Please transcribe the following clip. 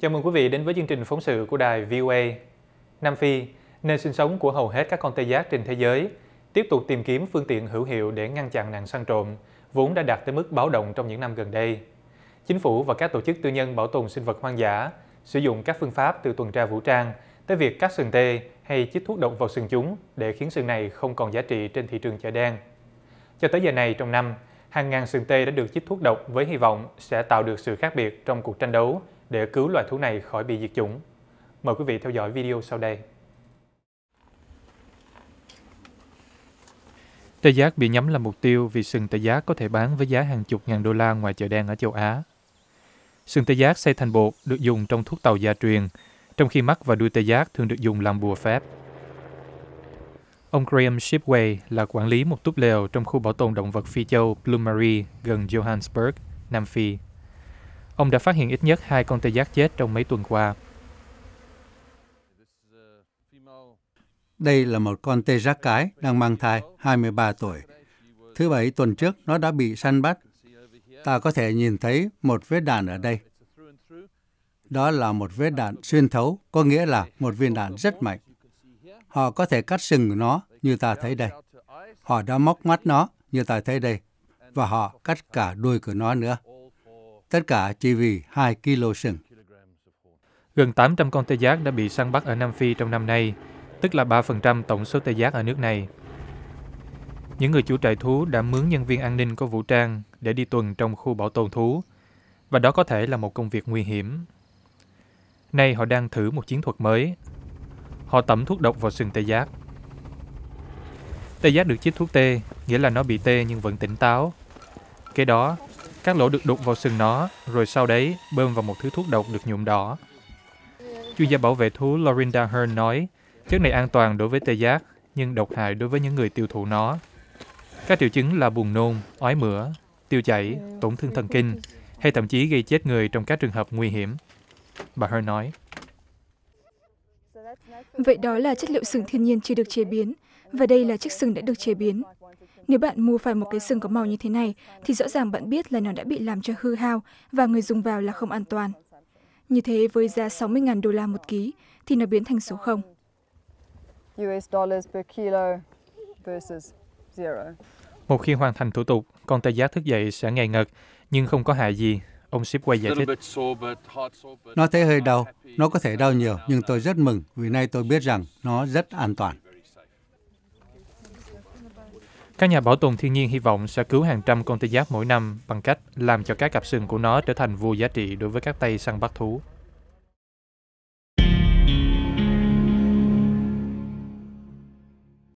Chào mừng quý vị đến với chương trình phóng sự của đài VOA. Nam Phi, nơi sinh sống của hầu hết các con tê giác trên thế giới, tiếp tục tìm kiếm phương tiện hữu hiệu để ngăn chặn nạn săn trộm, vốn đã đạt tới mức báo động trong những năm gần đây. Chính phủ và các tổ chức tư nhân bảo tồn sinh vật hoang dã sử dụng các phương pháp từ tuần tra vũ trang tới việc cắt sừng tê hay chích thuốc độc vào sừng chúng để khiến sừng này không còn giá trị trên thị trường chợ đen. Cho tới giờ này trong năm, hàng ngàn sừng tê đã được chích thuốc độc với hy vọng sẽ tạo được sự khác biệt trong cuộc tranh đấu để cứu loài thú này khỏi bị diệt chủng. Mời quý vị theo dõi video sau đây. Tê giác bị nhắm làm mục tiêu vì sừng tê giác có thể bán với giá hàng chục ngàn đô la ngoài chợ đen ở châu Á. Sừng tê giác xây thành bột được dùng trong thuốc tàu gia truyền, trong khi mắt và đuôi tê giác thường được dùng làm bùa phép. Ông Graham Shipway là quản lý một túp lều trong khu bảo tồn động vật phi châu Bloomery gần Johannesburg, Nam Phi ông đã phát hiện ít nhất hai con tê giác chết trong mấy tuần qua đây là một con tê giác cái đang mang thai 23 tuổi thứ bảy tuần trước nó đã bị săn bắt ta có thể nhìn thấy một vết đạn ở đây đó là một vết đạn xuyên thấu có nghĩa là một viên đạn rất mạnh họ có thể cắt sừng nó như ta thấy đây họ đã móc mắt nó như ta thấy đây và họ cắt cả đuôi của nó nữa tất cả chỉ vì 2 kg sừng. Gần 800 con tê giác đã bị săn bắt ở Nam Phi trong năm nay, tức là 3% tổng số tê giác ở nước này. Những người chủ trại thú đã mướn nhân viên an ninh có vũ trang để đi tuần trong khu bảo tồn thú, và đó có thể là một công việc nguy hiểm. Nay họ đang thử một chiến thuật mới. Họ tẩm thuốc độc vào sừng tê giác. Tê giác được chích thuốc tê, nghĩa là nó bị tê nhưng vẫn tỉnh táo. Kế đó, các lỗ được đục vào sừng nó rồi sau đấy bơm vào một thứ thuốc độc được nhuộm đỏ chuyên gia bảo vệ thú Lorinda Hearn nói chất này an toàn đối với tê giác nhưng độc hại đối với những người tiêu thụ nó các triệu chứng là buồn nôn ói mửa tiêu chảy tổn thương thần kinh hay thậm chí gây chết người trong các trường hợp nguy hiểm bà Hearn nói vậy đó là chất liệu sừng thiên nhiên chưa được chế biến và đây là chiếc sừng đã được chế biến nếu bạn mua phải một cái sừng có màu như thế này thì rõ ràng bạn biết là nó đã bị làm cho hư hao và người dùng vào là không an toàn như thế với giá 60.000 đô la một ký thì nó biến thành số 0. US dollars per kilo versus zero. Một khi hoàn thành thủ tục, con tê giác thức dậy sẽ ngày ngật, nhưng không có hại gì. Ông ship Shipway giải thích. Nó thấy hơi đau, nó có thể đau nhiều, nhưng tôi rất mừng vì nay tôi biết rằng nó rất an toàn. Các nhà bảo tồn thiên nhiên hy vọng sẽ cứu hàng trăm con tê giác mỗi năm bằng cách làm cho các cặp sừng của nó trở thành vô giá trị đối với các tay săn bắt thú.